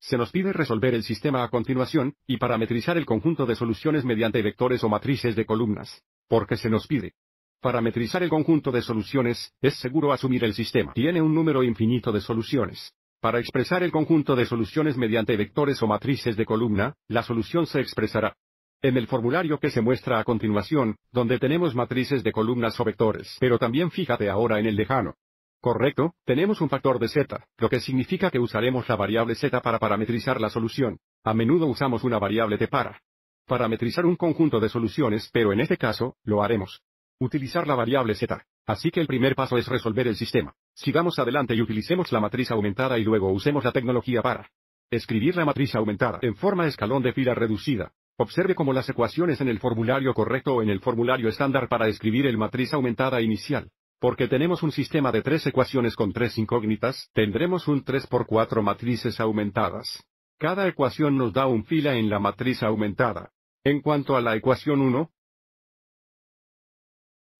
Se nos pide resolver el sistema a continuación, y parametrizar el conjunto de soluciones mediante vectores o matrices de columnas. Porque se nos pide. Parametrizar el conjunto de soluciones, es seguro asumir el sistema. Tiene un número infinito de soluciones. Para expresar el conjunto de soluciones mediante vectores o matrices de columna, la solución se expresará. En el formulario que se muestra a continuación, donde tenemos matrices de columnas o vectores. Pero también fíjate ahora en el lejano. Correcto, tenemos un factor de z, lo que significa que usaremos la variable z para parametrizar la solución. A menudo usamos una variable t para parametrizar un conjunto de soluciones, pero en este caso, lo haremos. Utilizar la variable z. Así que el primer paso es resolver el sistema. Sigamos adelante y utilicemos la matriz aumentada y luego usemos la tecnología para escribir la matriz aumentada en forma escalón de fila reducida. Observe cómo las ecuaciones en el formulario correcto o en el formulario estándar para escribir el matriz aumentada inicial porque tenemos un sistema de tres ecuaciones con tres incógnitas, tendremos un 3 por 4 matrices aumentadas. Cada ecuación nos da un fila en la matriz aumentada. En cuanto a la ecuación 1,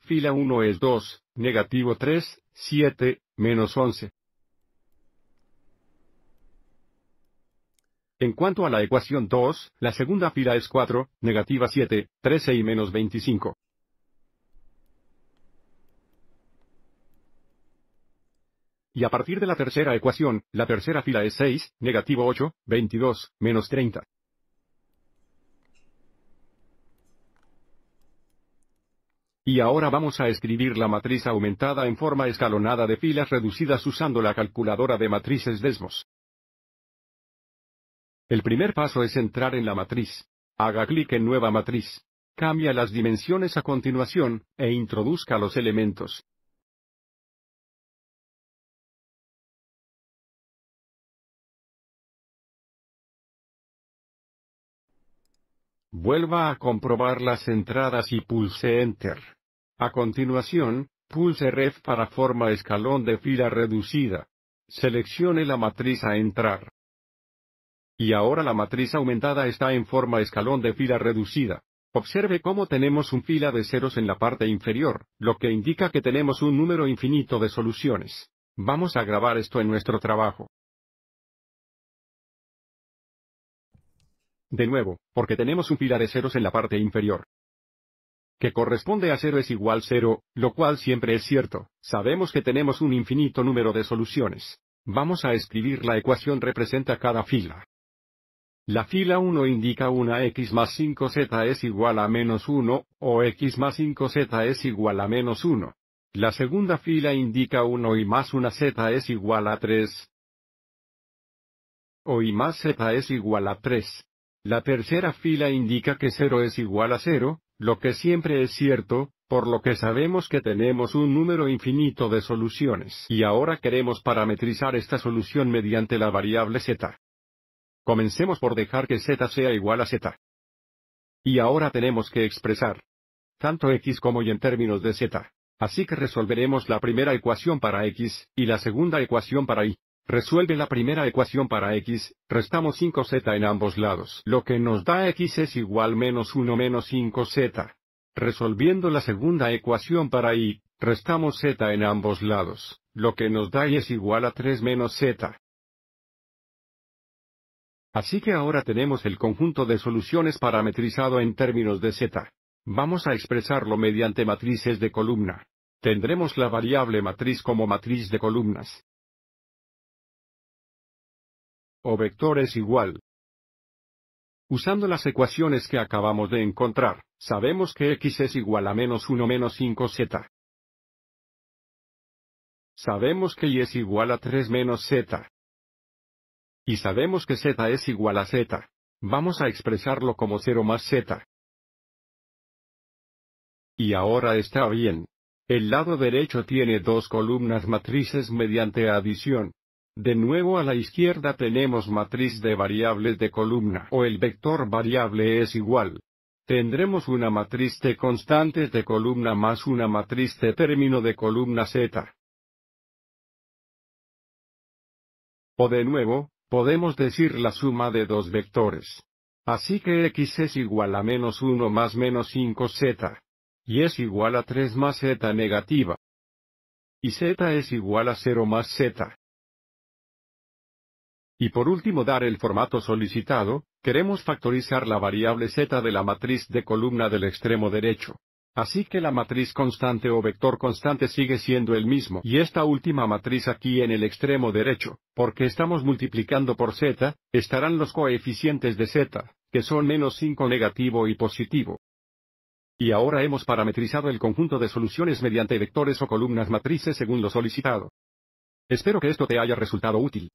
fila 1 es 2, negativo 3, 7, menos 11. En cuanto a la ecuación 2, la segunda fila es 4, negativa 7, 13 y menos 25. Y a partir de la tercera ecuación, la tercera fila es 6, negativo 8, 22, menos 30. Y ahora vamos a escribir la matriz aumentada en forma escalonada de filas reducidas usando la calculadora de matrices Desmos. El primer paso es entrar en la matriz. Haga clic en Nueva matriz. Cambia las dimensiones a continuación, e introduzca los elementos. Vuelva a comprobar las entradas y pulse Enter. A continuación, pulse Ref para forma escalón de fila reducida. Seleccione la matriz a entrar. Y ahora la matriz aumentada está en forma escalón de fila reducida. Observe cómo tenemos un fila de ceros en la parte inferior, lo que indica que tenemos un número infinito de soluciones. Vamos a grabar esto en nuestro trabajo. De nuevo, porque tenemos un fila de ceros en la parte inferior que corresponde a 0 es igual 0, lo cual siempre es cierto. Sabemos que tenemos un infinito número de soluciones. Vamos a escribir la ecuación representa cada fila. La fila 1 indica una x más 5z es igual a menos 1, o x más 5z es igual a menos 1. La segunda fila indica 1 y más una z es igual a 3, o y más z es igual a 3. La tercera fila indica que 0 es igual a 0, lo que siempre es cierto, por lo que sabemos que tenemos un número infinito de soluciones y ahora queremos parametrizar esta solución mediante la variable z. Comencemos por dejar que z sea igual a z. Y ahora tenemos que expresar tanto x como y en términos de z. Así que resolveremos la primera ecuación para x, y la segunda ecuación para y. Resuelve la primera ecuación para x, restamos 5z en ambos lados, lo que nos da x es igual menos 1 menos 5z. Resolviendo la segunda ecuación para y, restamos z en ambos lados, lo que nos da y es igual a 3 menos z. Así que ahora tenemos el conjunto de soluciones parametrizado en términos de z. Vamos a expresarlo mediante matrices de columna. Tendremos la variable matriz como matriz de columnas o vector es igual. Usando las ecuaciones que acabamos de encontrar, sabemos que x es igual a menos 1 menos 5z. Sabemos que y es igual a 3 menos z. Y sabemos que z es igual a z. Vamos a expresarlo como 0 más z. Y ahora está bien. El lado derecho tiene dos columnas matrices mediante adición, de nuevo a la izquierda tenemos matriz de variables de columna o el vector variable es igual. Tendremos una matriz de constantes de columna más una matriz de término de columna z. O de nuevo, podemos decir la suma de dos vectores. Así que x es igual a menos 1 más menos 5z. Y es igual a 3 más z negativa. Y z es igual a 0 más z. Y por último dar el formato solicitado, queremos factorizar la variable z de la matriz de columna del extremo derecho. Así que la matriz constante o vector constante sigue siendo el mismo y esta última matriz aquí en el extremo derecho, porque estamos multiplicando por z, estarán los coeficientes de z, que son menos 5 negativo y positivo. Y ahora hemos parametrizado el conjunto de soluciones mediante vectores o columnas matrices según lo solicitado. Espero que esto te haya resultado útil.